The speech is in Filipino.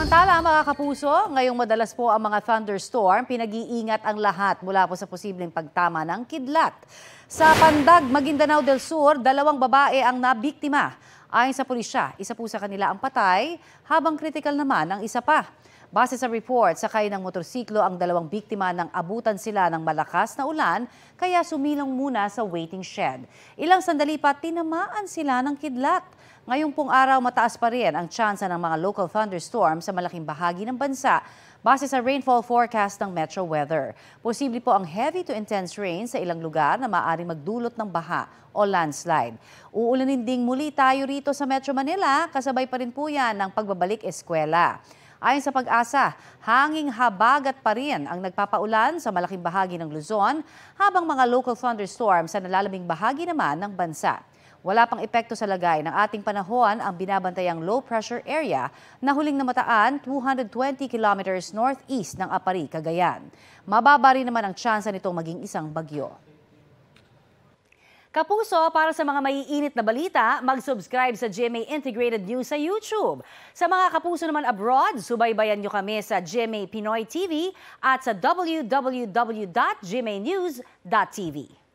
Samantala, mga kapuso, ngayong madalas po ang mga thunderstorm, pinag-iingat ang lahat mula po sa posibleng pagtama ng kidlat. Sa Pandag, Maguindanao del Sur, dalawang babae ang nabiktima. Ayon sa pulisya, isa po sa kanila ang patay, habang kritikal naman ang isa pa. Base sa report, sakay ng motorsiklo ang dalawang biktima nang abutan sila ng malakas na ulan kaya sumilong muna sa waiting shed. Ilang sandali pa tinamaan sila ng kidlat. Ngayong pong araw mataas pa rin ang tsansa ng mga local thunderstorms sa malaking bahagi ng bansa base sa rainfall forecast ng Metro Weather. Posible po ang heavy to intense rain sa ilang lugar na maaaring magdulot ng baha o landslide. Uulanin ding muli tayo rito sa Metro Manila, kasabay pa rin po yan ng pagbabalik eskwela. Ayon sa pag-asa, hanging habagat pa rin ang nagpapaulan sa malaking bahagi ng Luzon habang mga local thunderstorms sa nalalabing bahagi naman ng bansa. Wala pang epekto sa lagay ng ating panahon ang binabantayang low pressure area na huling namataan 220 kilometers northeast ng Apari, Cagayan. Mababa rin naman ang tsansa nitong maging isang bagyo. Kapuso, para sa mga maiinit na balita, mag-subscribe sa GMA Integrated News sa YouTube. Sa mga kapuso naman abroad, subaybayan nyo kami sa GMA Pinoy TV at sa www.gmanews.tv.